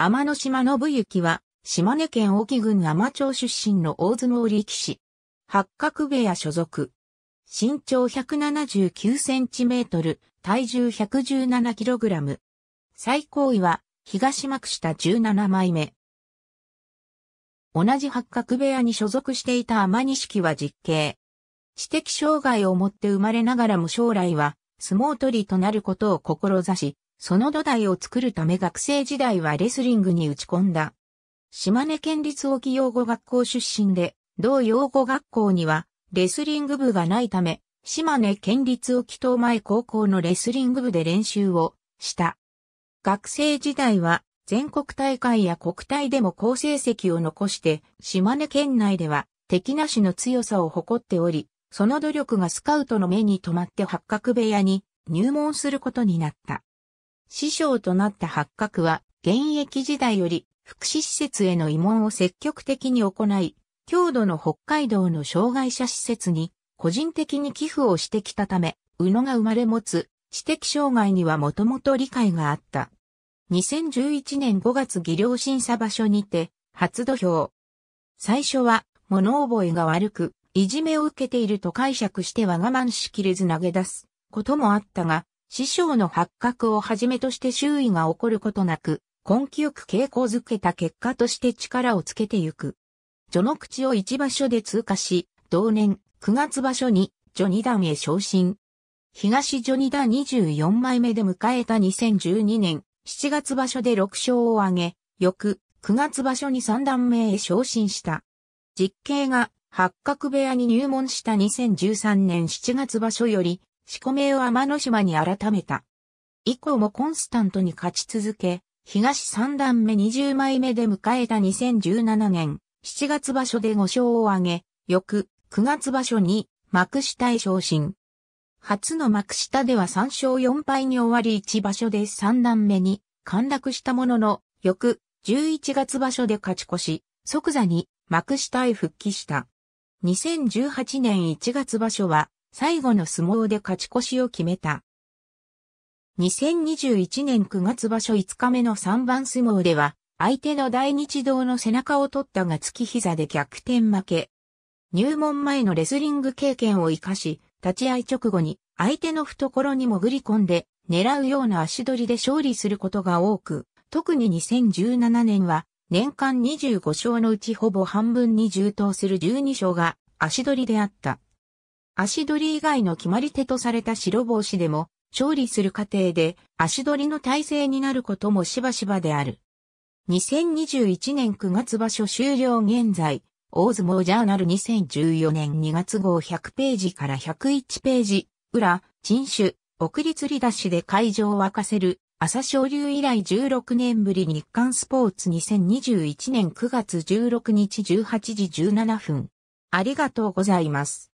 天野島信行は、島根県沖岐郡天町出身の大相撲力士。八角部屋所属。身長179センチメートル、体重117キログラム。最高位は、東幕下17枚目。同じ八角部屋に所属していた天錦は実刑。知的障害を持って生まれながらも将来は、相撲取りとなることを志し、その土台を作るため学生時代はレスリングに打ち込んだ。島根県立沖養護学校出身で、同養護学校にはレスリング部がないため、島根県立沖東前高校のレスリング部で練習をした。学生時代は全国大会や国体でも好成績を残して、島根県内では敵なしの強さを誇っており、その努力がスカウトの目に留まって八角部屋に入門することになった。師匠となった八角は、現役時代より福祉施設への慰問を積極的に行い、郷土の北海道の障害者施設に個人的に寄付をしてきたため、宇野が生まれ持つ知的障害にはもともと理解があった。2011年5月技量審査場所にて、初土俵。最初は、物覚えが悪く、いじめを受けていると解釈しては我慢しきれず投げ出すこともあったが、師匠の発覚をはじめとして周囲が起こることなく、根気よく傾向づけた結果として力をつけてゆく。序の口を一場所で通過し、同年9月場所に序二段へ昇進。東序二段24枚目で迎えた2012年7月場所で6勝を挙げ、翌9月場所に3段目へ昇進した。実刑が八角部屋に入門した2013年7月場所より四個名を天の島に改めた。以降もコンスタントに勝ち続け、東三段目二十枚目で迎えた2017年、7月場所で5勝を挙げ、翌9月場所に幕下へ昇進。初の幕下では3勝4敗に終わり1場所で3段目に陥落したものの、翌11月場所で勝ち越し、即座に幕下へ復帰した。2018年1月場所は最後の相撲で勝ち越しを決めた。2021年9月場所5日目の3番相撲では、相手の大日堂の背中を取ったが突き膝で逆転負け。入門前のレスリング経験を活かし、立ち合い直後に相手の懐に潜り込んで、狙うような足取りで勝利することが多く、特に2017年は、年間25勝のうちほぼ半分に充当する12勝が足取りであった。足取り以外の決まり手とされた白帽子でも、勝利する過程で足取りの体制になることもしばしばである。2021年9月場所終了現在、大相撲ジャーナル2014年2月号100ページから101ページ、裏、陳酒、送り釣り出しで会場を沸かせる、朝昇流以来16年ぶり日刊スポーツ2021年9月16日18時17分。ありがとうございます。